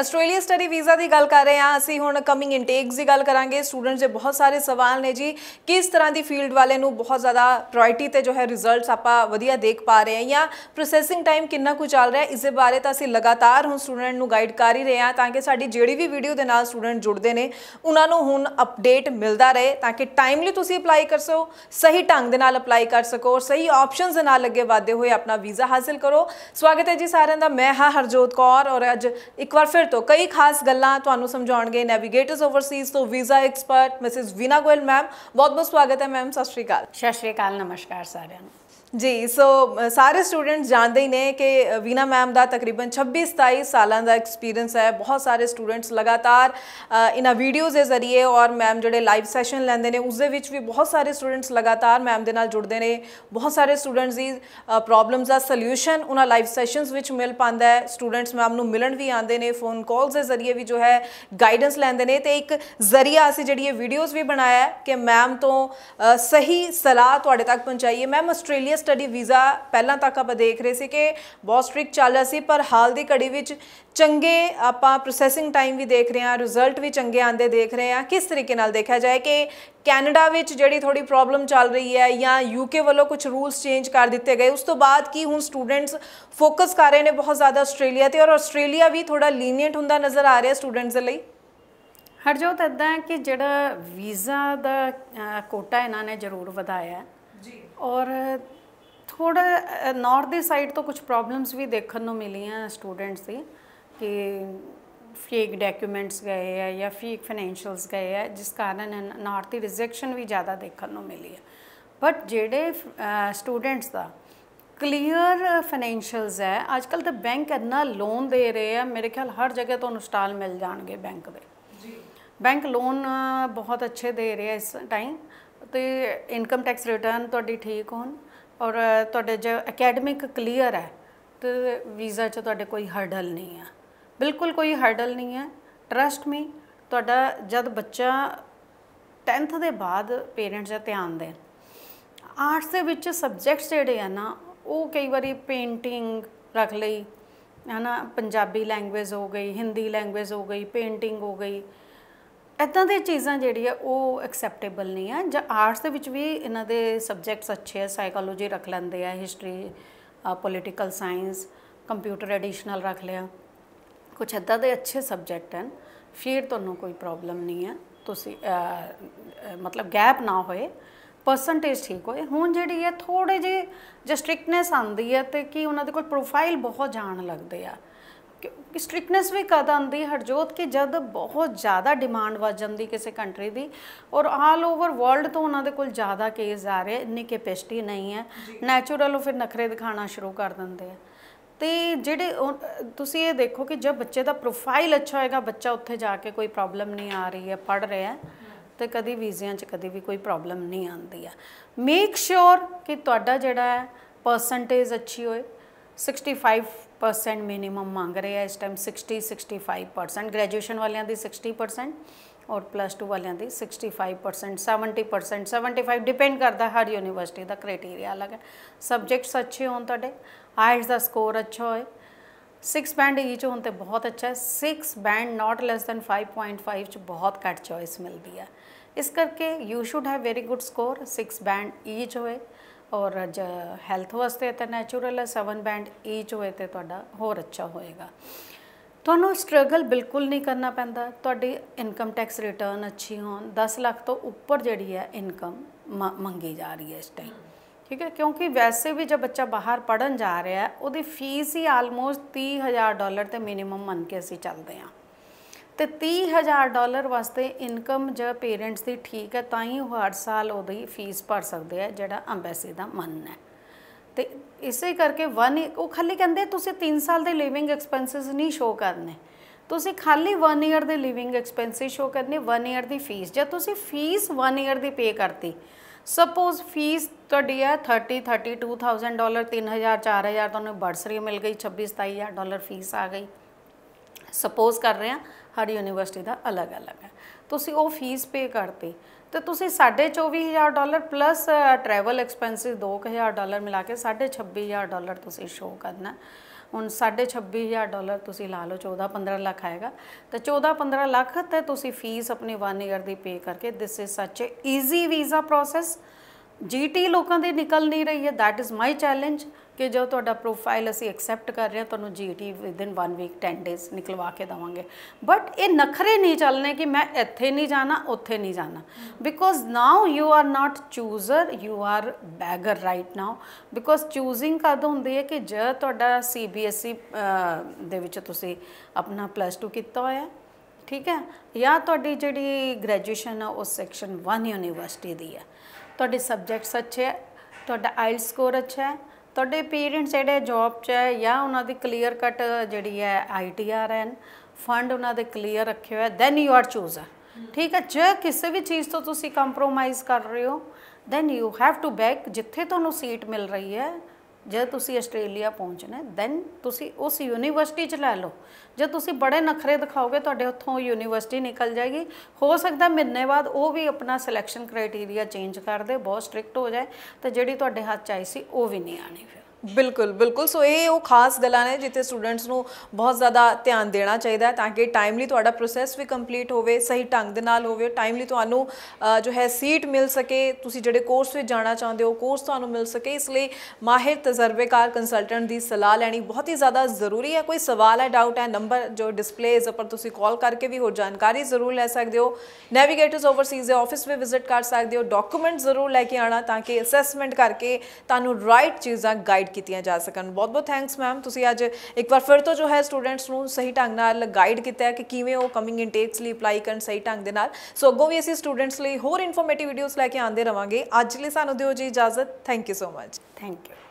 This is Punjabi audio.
ਆਸਟ੍ਰੇਲੀਆ ਸਟੱਡੀ ਵੀਜ਼ਾ ਦੀ ਗੱਲ ਕਰ ਰਹੇ ਹਾਂ ਅਸੀਂ ਹੁਣ ਕਮਿੰਗ ਇਨਟੇਕਸ ਦੀ ਗੱਲ ਕਰਾਂਗੇ ਸਟੂਡੈਂਟਸ ਦੇ ਬਹੁਤ ਸਾਰੇ ਸਵਾਲ ਨੇ ਜੀ ਕਿਸ ਤਰ੍ਹਾਂ ਦੀ ਫੀਲਡ ਵਾਲੇ ਨੂੰ ਬਹੁਤ ਜ਼ਿਆਦਾ ਪ੍ਰਾਇੋਰਟੀ ਤੇ ਜੋ ਹੈ ਰਿਜ਼ਲਟਸ ਆਪਾਂ ਵਧੀਆ ਦੇਖ ਪਾ ਰਹੇ ਹਾਂ ਜਾਂ ਪ੍ਰੋਸੈਸਿੰਗ ਟਾਈਮ ਕਿੰਨਾ ਕੁ ਚੱਲ ਰਿਹਾ ਇਸ ਦੇ ਬਾਰੇ ਤਾਂ ਅਸੀਂ ਲਗਾਤਾਰ ਹੁਣ ਸਟੂਡੈਂਟ ਨੂੰ ਗਾਈਡ ਕਰ ਹੀ ਰਹੇ ਹਾਂ ਤਾਂ ਕਿ ਸਾਡੀ ਜਿਹੜੀ ਵੀ ਵੀਡੀਓ ਦੇ ਨਾਲ ਸਟੂਡੈਂਟ ਜੁੜਦੇ ਨੇ ਉਹਨਾਂ ਨੂੰ ਹੁਣ ਅਪਡੇਟ ਮਿਲਦਾ ਰਹੇ ਤਾਂ ਕਿ ਟਾਈਮਲੀ ਤੁਸੀਂ ਅਪਲਾਈ ਕਰ ਸਕੋ ਸਹੀ ਢੰਗ ਦੇ ਨਾਲ ਅਪਲਾਈ ਕਰ ਸਕੋ ਸਹੀ ਆਪਸ਼ਨਸ ਦੇ ਨਾਲ ਲੱਗੇ ਵਾਦੇ ਹੋਏ ਆਪਣਾ ਵੀਜ਼ਾ ਹਾਸਲ ਕਰੋ ਸਵਾਗਤ ਹੈ ਜੀ ਸਾਰਿਆਂ ਦਾ ਮੈਂ ਹਾਂ ਹਰਜੋਤ ਕੌਰ ਔਰ ਅੱਜ ਇੱਕ ਵਾਰ ਫਿਰ ਤੋਂ ਕਈ ਖਾਸ ਗੱਲਾਂ ਤੁਹਾਨੂੰ ਸਮਝਾਉਣਗੇ ਨੈਵੀਗੇਟਰਸ ਓਵਰਸੀਜ਼ ਤੋਂ visa expert Mrs Veena Goyal ma'am ਬਹੁਤ ਬਹੁਤ ਸਵਾਗਤ ਹੈ ਮੈਮ ਸਤਿ ਸ਼੍ਰੀ ਅਕਾਲ ਸਤਿ ਸ਼੍ਰੀ ਅਕਾਲ ਨਮਸਕਾਰ ਸਾਰਿਆਂ ਨੂੰ ਜੀ ਸੋ ਸਾਰੇ ਸਟੂਡੈਂਟਸ ਜਾਣਦੇ ਹੀ ਨੇ ਕਿ ਵੀਨਾ ਮੈਮ ਦਾ ਤਕਰੀਬਨ 26 27 ਸਾਲਾਂ ਦਾ ਐਕਸਪੀਰੀਅੰਸ ਹੈ ਬਹੁਤ ਸਾਰੇ ਸਟੂਡੈਂਟਸ ਲਗਾਤਾਰ ਇਨਾ ਵੀਡੀਓਜ਼ ਦੇ ਜ਼ਰੀਏ ਔਰ ਮੈਮ ਜਿਹੜੇ ਲਾਈਵ ਸੈਸ਼ਨ ਲੈਂਦੇ ਨੇ ਉਸ ਦੇ ਵਿੱਚ ਵੀ ਬਹੁਤ ਸਾਰੇ ਸਟੂਡੈਂਟਸ ਲਗਾਤਾਰ ਮੈਮ ਦੇ ਨਾਲ ਜੁੜਦੇ ਨੇ ਬਹੁਤ ਸਾਰੇ ਸਟੂਡੈਂਟਸ ਦੀ ਪ੍ਰੋਬਲਮਸ ਦਾ ਸੋਲੂਸ਼ਨ ਉਹਨਾਂ ਲਾਈਵ ਸੈਸ਼ਨਸ ਵਿੱਚ ਮਿਲ ਪਾਂਦਾ ਹੈ ਸਟੂਡੈਂਟਸ ਮੈਮ ਨੂੰ ਮਿਲਣ ਵੀ ਆਉਂਦੇ ਨੇ ਫੋਨ ਕਾਲਸ ਦੇ ਜ਼ਰੀਏ ਵੀ ਜੋ ਹੈ ਗਾਈਡੈਂਸ ਲੈਂਦੇ ਨੇ ਤੇ ਇੱਕ ਜ਼ਰੀਆ ਅਸੀਂ ਜਿਹੜੀ ਇਹ ਵੀਡੀਓਜ਼ ਵੀ ਬਣਾਇਆ ਕਿ ਮੈਮ ਤੋਂ ਸਹੀ ਸਲਾਹ ਤੁਹਾਡੇ ਤੱਕ ਪਹੁੰਚਾਈਏ ਮੈਮ ਆਸਟ੍ਰੇਲੀਆ ਸਟੱਡੀ ਵੀਜ਼ਾ ਪਹਿਲਾਂ ਤੱਕ ਆਪਾਂ ਦੇਖ ਰਹੇ ਸੀ ਕਿ ਬਹੁਤ ਚੱਲ ਰਿਹਾ ਸੀ ਪਰ ਹਾਲ ਦੀ ਘੜੀ ਵਿੱਚ ਚੰਗੇ ਆਪਾਂ ਪ੍ਰੋਸੈਸਿੰਗ ਟਾਈਮ ਵੀ ਦੇਖ ਰਹੇ ਹਾਂ ਰਿਜ਼ਲਟ ਵੀ ਚੰਗੇ ਆਂਦੇ ਦੇਖ ਰਹੇ ਹਾਂ ਕਿਸ ਤਰੀਕੇ ਨਾਲ ਦੇਖਿਆ ਜਾਏ ਕਿ ਕੈਨੇਡਾ ਵਿੱਚ ਜਿਹੜੀ ਥੋੜੀ ਪ੍ਰੋਬਲਮ ਚੱਲ ਰਹੀ ਹੈ ਜਾਂ ਯੂਕੇ ਵੱਲੋਂ ਕੁਝ ਰੂਲਸ ਚੇਂਜ ਕਰ ਦਿੱਤੇ ਗਏ ਉਸ ਤੋਂ ਬਾਅਦ ਕੀ ਹੁਣ ਸਟੂਡੈਂਟਸ ਫੋਕਸ ਕਰ ਰਹੇ ਨੇ ਬਹੁਤ ਜ਼ਿਆਦਾ ਆਸਟ੍ਰੇਲੀਆ ਤੇ ਔਰ ਆਸਟ੍ਰੇਲੀਆ ਵੀ ਥੋੜਾ ਲੀਨੀਅੰਟ ਹੁੰਦਾ ਨਜ਼ਰ ਆ ਰਿਹਾ ਸਟੂਡੈਂਟਸ ਦੇ ਲਈ ਹਰਜੋਤ ਇਦਾਂ ਕਿ ਜਿਹੜਾ ਵੀਜ਼ਾ ਦਾ ਕੋਟਾ ਇਹਨਾਂ ਨੇ ਜ਼ਰੂਰ ਵਧਾਇਆ ਜੀ ਔਰ ਥੋੜਾ ਨਾਰਥ ਦੀ ਸਾਈਡ ਤੋਂ ਕੁਝ ਪ੍ਰੋਬਲਮਸ ਵੀ ਦੇਖਣ ਨੂੰ ਮਿਲੀਆਂ ਸਟੂਡੈਂਟਸ ਦੀ ਕਿ ਫੇਕ ਡਾਕੂਮੈਂਟਸ ਗਏ ਆ ਜਾਂ ਫੇਕ ਫਾਈਨੈਂਸ਼ੀਅਲਸ ਗਏ ਆ ਜਿਸ ਕਾਰਨ ਨਾਰਥ ਦੀ ਰਿਜੈਕਸ਼ਨ ਵੀ ਜ਼ਿਆਦਾ ਦੇਖਣ ਨੂੰ ਮਿਲੀ ਆ ਬਟ ਜਿਹੜੇ ਸਟੂਡੈਂਟਸ ਦਾ ਕਲੀਅਰ ਫਾਈਨੈਂਸ਼ੀਅਲਸ ਹੈ ਅੱਜ ਕੱਲ ਤਾਂ ਬੈਂਕ ਇੰਨਾ ਲੋਨ ਦੇ ਰਹੇ ਆ ਮੇਰੇ ਖਿਆਲ ਹਰ ਜਗ੍ਹਾ ਤੁਹਾਨੂੰ ਸਟਾਲ ਮਿਲ ਜਾਣਗੇ ਬੈਂਕ ਦੇ ਜੀ ਬੈਂਕ ਲੋਨ ਬਹੁਤ ਅੱਛੇ ਦੇ ਰਹੇ ਆ ਇਸ ਟਾਈਮ ਤੇ ਇਨਕਮ ਟੈਕਸ ਰਿਟਰਨ ਤੁਹਾਡੀ ਠੀਕ ਹੋਣ ਔਰ ਤੁਹਾਡੇ ਜੋ ਅਕੈਡਮਿਕ ਕਲੀਅਰ ਹੈ ਤੇ ਵੀਜ਼ਾ 'ਚ ਤੁਹਾਡੇ ਕੋਈ ਹਰਡਲ ਨਹੀਂ ਹੈ ਬਿਲਕੁਲ ਕੋਈ ਹਰਡਲ ਨਹੀਂ ਹੈ ਟਰਸਟ ਮੀ ਤੁਹਾਡਾ ਜਦ ਬੱਚਾ 10th ਦੇ ਬਾਅਦ ਪੇਰੈਂਟਸ ਦਾ ਧਿਆਨ ਦੇਣ ਆਰਟਸ ਦੇ ਵਿੱਚ ਸਬਜੈਕਟਸ ਜਿਹੜੇ ਆ ਨਾ ਉਹ ਕਈ ਵਾਰੀ ਪੇਂਟਿੰਗ ਰੱਖ ਲਈ ਹਨਾ ਪੰਜਾਬੀ ਲੈਂਗੁਏਜ ਹੋ ਗਈ ਹਿੰਦੀ ਲੈਂਗੁਏਜ ਹੋ ਗਈ ਪੇਂਟਿੰਗ ਹੋ ਗਈ ਇਦਾਂ ਦੇ ਚੀਜ਼ਾਂ ਜਿਹੜੀ ਆ ਉਹ ਐਕਸੈਪਟੇਬਲ ਨਹੀਂ ਆ ਜਾਂ ਆਰਟਸ ਦੇ ਵਿੱਚ ਵੀ ਇਹਨਾਂ ਦੇ ਸਬਜੈਕਟਸ ਅੱਛੇ ਆ ਸਾਈਕੋਲੋਜੀ ਰੱਖ ਲੈਂਦੇ ਆ history political science computer additional ਰੱਖ ਲਿਆ ਕੁਝ ਇਦਾਂ ਦੇ ਅੱਛੇ ਸਬਜੈਕਟ ਹਨ ਫਿਰ ਤੁਹਾਨੂੰ ਕੋਈ ਪ੍ਰੋਬਲਮ ਨਹੀਂ ਆ ਤੁਸੀਂ ਮਤਲਬ ਗੈਪ ਨਾ ਹੋਏ ਪਰਸੈਂਟੇਜ ਠੀਕ ਹੋਏ ਹੁਣ ਜਿਹੜੀ ਹੈ ਥੋੜੇ ਜਿਹੇ ਜਸਟ੍ਰਿਕਨੈਸ ਸਟ੍ਰਿਕਨੈਸ ਆਂਦੀ ਹੈ ਤੇ ਕਿ ਉਹਨਾਂ ਦੇ ਕੋਲ ਪ੍ਰੋਫਾਈਲ ਬਹੁਤ ਜਾਣ ਲੱਗਦੇ ਆ ਸਟ੍ਰਿਕਨੈਸ ਵੀ ਕਦ ਆਂਦੀ ਹਰਜੋਤ ਕਿ ਜਦ ਬਹੁਤ ਜ਼ਿਆਦਾ ਡਿਮਾਂਡ ਵਾ ਜਾਂਦੀ ਕਿਸੇ ਕੰਟਰੀ ਦੀ ਔਰ ਆਲ ਓਵਰ ਵਰਲਡ ਤੋਂ ਉਹਨਾਂ ਦੇ ਕੋਲ ਜ਼ਿਆਦਾ ਕੇਸ ਆ ਰਹੇ ਇੰਨੀ ਕੈਪੈਸਿਟੀ ਨਹੀਂ ਹੈ ਨੈਚੁਰਲ ਉਹ ਫਿਰ ਨਖਰੇ ਦਿਖਾਣਾ ਸ਼ੁਰੂ ਕਰ ਦਿੰਦੇ ਆ ਤੇ ਜਿਹੜੇ ਤੁਸੀਂ ਇਹ ਦੇਖੋ ਕਿ ਜਦ ਬੱਚੇ ਦਾ ਪ੍ਰੋਫਾਈਲ ਅੱਛਾ ਹੋਏਗਾ ਬੱਚਾ ਉੱਥੇ ਜਾ ਕੇ ਕੋਈ ਪ੍ਰੋਬਲਮ ਨਹੀਂ ਆ ਰਹੀ ਹੈ ਪੜ ਰਿਹਾ ਹੈ ਤੇ ਕਦੀ ਵੀਜ਼ਿਆਂ 'ਚ ਕਦੀ ਵੀ ਕੋਈ ਪ੍ਰੋਬਲਮ ਨਹੀਂ ਆਉਂਦੀ ਆ ਮੇਕ ਸ਼ੋਰ ਕਿ ਤੁਹਾਡਾ ਜਿਹੜਾ ਹੈ ਪਰਸੈਂਟੇਜ ਅੱਛੀ ਹੋਏ 65 ਪਰਸੈਂਟ ਮਿਨੀਮਮ ਮੰਗ ਰਹੇ ਆ ਇਸ ਟਾਈਮ 60 65% ਗ੍ਰੈਜੂਏਸ਼ਨ ਵਾਲਿਆਂ ਦੀ 60% ਔਰ ਪਲੱਸ 2 ਵਾਲਿਆਂ ਦੀ 65% 70% 75 ਡਿਪੈਂਡ ਕਰਦਾ ਹਰ ਯੂਨੀਵਰਸਿਟੀ ਦਾ ਕ੍ਰਾਈਟੇਰੀਆ ਅਲੱਗ ਹੈ ਸਬਜੈਕਟਸ ਅੱਛੇ ਹੋਣ ਤੁਹਾਡੇ ਆਇਲਸ ਦਾ ਸਕੋਰ ਅੱਛਾ ਹੋਏ 6 ਬੈਂਡ ਚ ਹੋਣ ਤੇ ਬਹੁਤ ਅੱਛਾ ਹੈ 6 ਬੈਂਡ ਨਾਟ ਲੈਸ ਦਨ 5.5 ਚ ਬਹੁਤ ਘੱਟ ਚੋਇਸ ਮਿਲਦੀ ਹੈ ਇਸ ਕਰਕੇ you should have very good score 6 band each ਹੋਏ ਔਰ ਜ ਹੈਲਥ ਵਾਸਤੇ ਤਾਂ ਨੈਚੁਰਲ ਹੈ 7 ਬੈਂਡ ਈਚ ਹੋਏ ਤੇ ਤੁਹਾਡਾ ਹੋਰ ਅੱਛਾ ਹੋਏਗਾ ਤੁਹਾਨੂੰ ਸਟਰਗਲ ਬਿਲਕੁਲ ਨਹੀਂ ਕਰਨਾ ਪੈਂਦਾ ਤੁਹਾਡੀ ਇਨਕਮ ਟੈਕਸ ਰਿਟਰਨ ਅੱਛੀ ਹੋਣ 10 ਲੱਖ ਤੋਂ ਉੱਪਰ ਜਿਹੜੀ ਹੈ ਇਨਕਮ ਮੰਗੀ ਜਾ ਰਹੀ ਹੈ ਇਸ ਟਾਈਮ ਠੀਕ ਹੈ ਕਿਉਂਕਿ ਵੈਸੇ ਵੀ ਜੇ ਬੱਚਾ ਬਾਹਰ ਪੜਨ ਜਾ ਰਿਹਾ ਉਹਦੀ ਫੀਸ ਹੀ ਆਲਮੋਸਟ 30000 ਡਾਲਰ ਤੇ ਮਿਨੀਮਮ ਮੰਨ ਕੇ ਅਸੀਂ ਚੱਲਦੇ ਆਂ ਤੇ 30000 ਡਾਲਰ ਵਾਸਤੇ ਇਨਕਮ ਜੇ ਪੇਰੈਂਟਸ ਦੀ ਠੀਕ ਹੈ ਤਾਂ ਹੀ ਉਹ ਹਰ ਸਾਲ ਉਹਦੀ ਫੀਸ ਭਰ ਸਕਦੇ ਆ ਜਿਹੜਾ ਅੰਬੈਸੀ ਦਾ ਮੰਨਣਾ ਹੈ ਤੇ ਇਸੇ ਕਰਕੇ ਵਨ ਉਹ ਖਾਲੀ ਕਹਿੰਦੇ ਤੁਸੀਂ 3 ਸਾਲ ਦੇ ਲਿਵਿੰਗ ਐਕਸਪੈਂਸਸ ਨਹੀਂ ਸ਼ੋ ਕਰਨੇ ਤੁਸੀਂ ਖਾਲੀ 1 ਇਅਰ ਦੇ ਲਿਵਿੰਗ ਐਕਸਪੈਂਸਸ ਸ਼ੋ ਕਰਨੇ 1 ਇਅਰ ਦੀ ਫੀਸ ਜੇ ਤੁਸੀਂ ਫੀਸ 1 ਇਅਰ ਦੀ ਪੇ ਕਰਤੀ ਸਪੋਜ਼ ਫੀਸ ਤੁਹਾਡੀ ਹੈ 30 32000 ਡਾਲਰ 3000 4000 ਤੁਹਾਨੂੰ ਬਰਸਰੀ ਮਿਲ ਗਈ 26 27000 ਡਾਲਰ ਫੀਸ ਆ ਗਈ ਸਪੋਜ਼ ਕਰ ਰਹੇ ਹਾਂ ਹਰ ਯੂਨੀਵਰਸਿਟੀ ਦਾ ਅਲੱਗ-ਅਲੱਗ ਹੈ ਤੁਸੀਂ ਉਹ ਫੀਸ ਪੇ ਕਰਤੀ ਤੇ ਤੁਸੀਂ 24000 dollar plus travel expenses 2000 dollar ਮਿਲਾ ਕੇ 26000 ਡਾਲਰ ਤੁਸੀਂ ਸ਼ੋ ਕਰਨਾ ਹੁਣ 26000 ਡਾਲਰ ਤੁਸੀਂ ਲਾ ਲਓ 14 15 ਲੱਖ ਆਏਗਾ ਤੇ 14 15 ਲੱਖ ਤੇ ਤੁਸੀਂ ਫੀਸ ਆਪਣੀ 1 ਇਅਰ ਦੀ ਪੇ ਕਰਕੇ this is such easy visa process GT ਲੋਕਾਂ ਦੇ ਨਿਕਲ ਨਹੀਂ ਰਹੀ ਹੈ ਥੈਟ ਇਜ਼ ਮਾਈ ਚੈਲੰਜ ਕਿ ਜੋ ਤੁਹਾਡਾ ਪ੍ਰੋਫਾਈਲ ਅਸੀਂ ਐਕਸੈਪਟ ਕਰ ਰਹੇ ਹਾਂ ਤੁਹਾਨੂੰ ਜੀਟੀ ਵਿਦਿਨ 1 ਵੀਕ 10 ਡੇਜ਼ ਨਿਕਲਵਾ ਕੇ ਦਵਾਂਗੇ ਬਟ ਇਹ ਨਖਰੇ ਨਹੀਂ ਚੱਲਨੇ ਕਿ ਮੈਂ ਇੱਥੇ ਨਹੀਂ ਜਾਣਾ ਉੱਥੇ ਨਹੀਂ ਜਾਣਾ because now you are not chooser you are beggar right now because choosing ਕਦ ਹੁੰਦੀ ਹੈ ਕਿ ਜੇ ਤੁਹਾਡਾ ਸੀਬੀਐਸਈ e, ਦੇ ਵਿੱਚ ਤੁਸੀਂ ਆਪਣਾ ਪਲੱਸ 2 ਕੀਤਾ ਹੋਇਆ ਠੀਕ ਹੈ ਜਾਂ ਤੁਹਾਡੀ ਜਿਹੜੀ ਗ੍ਰੈਜੂਏਸ਼ਨ ਆ ਉਹ ਸੈਕਸ਼ਨ 1 ਯੂਨੀਵਰਸਿਟੀ ਦੀ ਹੈ ਤੁਹਾਡੇ ਸਬਜੈਕਟਸ ਅੱਛੇ ਹੈ ਤੁਹਾਡਾ ਆਇਲ ਸਕੋਰ ਅੱਛਾ ਹੈ ਤੁਹਾਡੇ ਪੇਰੈਂਟਸ ਜਿਹੜੇ ਜੌਬ 'ਚ ਹੈ ਜਾਂ ਉਹਨਾਂ ਦੀ ਕਲੀਅਰ ਕਟ ਜਿਹੜੀ ਹੈ ਆਈਟੀਆਰ ਐਨ ਫੰਡ ਉਹਨਾਂ ਦੇ ਕਲੀਅਰ ਰੱਖਿਆ ਹੋਇਆ ਦੈਨ ਯੂ ਆਰ ਚੂਜ਼ਰ ਠੀਕ ਹੈ ਜੇ ਕਿਸੇ ਵੀ ਚੀਜ਼ ਤੋਂ ਤੁਸੀਂ ਕੰਪਰੋਮਾਈਜ਼ ਕਰ ਰਹੇ ਹੋ then you have to back ਜਿੱਥੇ ਤੁਹਾਨੂੰ ਸੀਟ ਮਿਲ ਰਹੀ ਹੈ ਜੇ ਤੁਸੀਂ ਆਸਟ੍ਰੇਲੀਆ ਪਹੁੰਚਣਾ ਦੈਨ ਤੁਸੀਂ ਉਸ ਯੂਨੀਵਰਸਿਟੀ 'ਚ ਲੈ ਲਓ ਜੇ ਤੁਸੀਂ ਬੜੇ ਨਖਰੇ ਦਿਖਾਓਗੇ ਤੁਹਾਡੇ ਉੱਥੋਂ ਯੂਨੀਵਰਸਿਟੀ ਨਿਕਲ ਜਾਏਗੀ ਹੋ ਸਕਦਾ ਮਹੀਨੇ ਬਾਅਦ ਉਹ ਵੀ ਆਪਣਾ ਸਿਲੈਕਸ਼ਨ ਕ੍ਰਾਈਟੇਰੀਆ ਚੇਂਜ ਕਰ ਦੇ ਬਹੁਤ ਸਟ੍ਰਿਕਟ ਹੋ ਜਾਏ ਤੇ ਜਿਹੜੀ ਤੁਹਾਡੇ ਹੱਥ 'ਚ ਆਈ ਸੀ ਉਹ ਵੀ ਨਹੀਂ ਆਣੀ ਫਿਰ ਬਿਲਕੁਲ ਬਿਲਕੁਲ ਸੋ ਇਹ ਉਹ ਖਾਸ ਗੱਲਾਂ ਨੇ ਜਿੱਥੇ ਸਟੂਡੈਂਟਸ ਨੂੰ ਬਹੁਤ ਜ਼ਿਆਦਾ ਧਿਆਨ ਦੇਣਾ ਚਾਹੀਦਾ ਹੈ ਤਾਂ ਕਿ ਟਾਈਮਲੀ ਤੁਹਾਡਾ ਪ੍ਰੋਸੈਸ ਵੀ ਕੰਪਲੀਟ ਹੋਵੇ ਸਹੀ ਢੰਗ ਦੇ ਨਾਲ ਹੋਵੇ ਟਾਈਮਲੀ ਤੁਹਾਨੂੰ ਜੋ ਹੈ ਸੀਟ ਮਿਲ ਸਕੇ ਤੁਸੀਂ ਜਿਹੜੇ ਕੋਰਸ ਵਿੱਚ ਜਾਣਾ ਚਾਹੁੰਦੇ ਹੋ ਕੋਰਸ ਤੁਹਾਨੂੰ ਮਿਲ ਸਕੇ ਇਸ ਲਈ ਮਾਹਿਰ ਤਜਰਬੇਕਾਰ ਕੰਸਲਟੈਂਟ ਦੀ ਸਲਾਹ ਲੈਣੀ ਬਹੁਤ ਹੀ ਜ਼ਿਆਦਾ ਜ਼ਰੂਰੀ ਹੈ ਕੋਈ ਸਵਾਲ ਹੈ ਡਾਊਟ ਹੈ ਨੰਬਰ ਜੋ ਡਿਸਪਲੇ ਇਸ ਉੱਪਰ ਤੁਸੀਂ ਕਾਲ ਕਰਕੇ ਵੀ ਹੋਰ ਜਾਣਕਾਰੀ ਜ਼ਰੂਰ ਲੈ ਸਕਦੇ ਹੋ ਨੈਵੀਗੇਟਰਸ ਓਵਰਸੀਜ਼ ਦੇ ਆਫਿਸ ਵੀ ਵਿਜ਼ਿਟ ਕਰ ਸਕਦੇ ਹੋ ਡਾਕੂਮੈਂਟ ਜ਼ਰੂਰ ਲੈ ਕੇ ਆਣਾ ਤਾਂ ਕਿ ਅਸੈਸਮੈਂਟ ਕਰਕੇ ਤੁਹਾਨੂੰ ਰਾਈਟ ਚੀਜ਼ਾਂ ਗਾਈਡ ਗਾਈਡ ਕੀਤੀਆਂ ਜਾ ਸਕਣ ਬਹੁਤ ਬਹੁਤ ਥੈਂਕਸ ਮੈਮ ਤੁਸੀਂ ਅੱਜ ਇੱਕ ਵਾਰ ਫਿਰ ਤੋਂ ਜੋ ਹੈ ਸਟੂਡੈਂਟਸ ਨੂੰ ਸਹੀ ਢੰਗ ਨਾਲ ਗਾਈਡ ਕੀਤਾ ਕਿ ਕਿਵੇਂ ਉਹ ਕਮਿੰਗ ਇਨਟੇਕਸ ਲਈ ਅਪਲਾਈ ਕਰਨ ਸਹੀ ਢੰਗ ਦੇ ਨਾਲ ਸੋ ਅੱਗੋਂ ਵੀ ਅਸੀਂ ਸਟੂਡੈਂਟਸ ਲਈ ਹੋਰ ਇਨਫੋਰਮੇਟਿਵ ਵੀਡੀਓਜ਼ ਲੈ ਕੇ ਆਉਂਦੇ ਰਵਾਂਗੇ ਅੱਜ ਲਈ ਸਾਨੂੰ ਦਿਓ ਜੀ ਇਜਾਜ਼ਤ thank you so much thank you